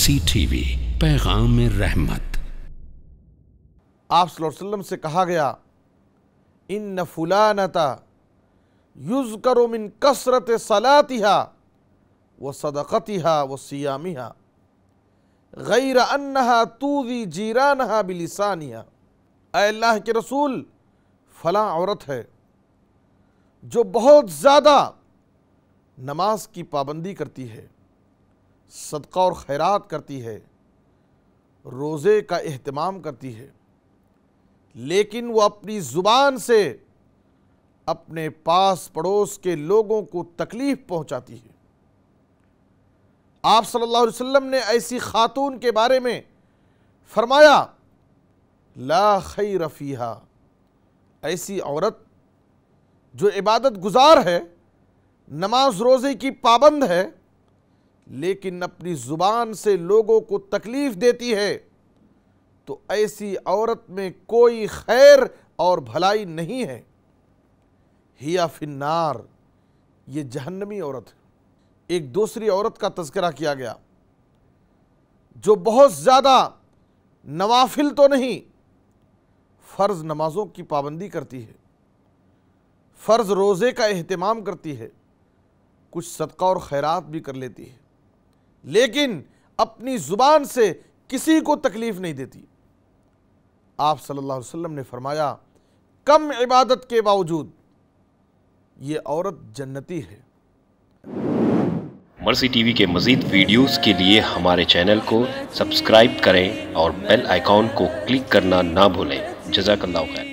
सी TV पैगाम रहमत आप सल्लम से कहा गया इन नफुलानता युज करो मिन कसरत सलातिहा व सदक़तिहा व सियामिहा गैर अन्नहा तूजी जीरानहा बिलिसानिया अल्लाह के रसूल फला औरत है जो बहुत ज़्यादा नमाज की पाबंदी करती है सदका और खैरात करती है रोज़े का अहतमाम करती है लेकिन वो अपनी ज़ुबान से अपने पास पड़ोस के लोगों को तकलीफ़ पहुंचाती है आप सल्लल्लाहु अलैहि वसल्लम ने ऐसी खातून के बारे में फरमाया ला खई रफ़ीहा ऐसी औरत जो इबादत गुजार है नमाज रोज़े की पाबंद है लेकिन अपनी ज़ुबान से लोगों को तकलीफ़ देती है तो ऐसी औरत में कोई खैर और भलाई नहीं है हिया फिन्नार ये जहन्नमी औरत है एक दूसरी औरत का तस्करा किया गया जो बहुत ज़्यादा नवाफिल तो नहीं फ़र्ज़ नमाज़ों की पाबंदी करती है फ़र्ज़ रोज़े का अहतमाम करती है कुछ सदका और खैरात भी कर लेती है लेकिन अपनी ज़ुबान से किसी को तकलीफ़ नहीं देती आप सल्लल्लाहु अलैहि वसल्लम ने फरमाया कम इबादत के बावजूद ये औरत जन्नती है मर्सी टीवी के मज़ीद वीडियोस के लिए हमारे चैनल को सब्सक्राइब करें और बेल आइकॉन को क्लिक करना ना भूलें जजाकल्ला खैर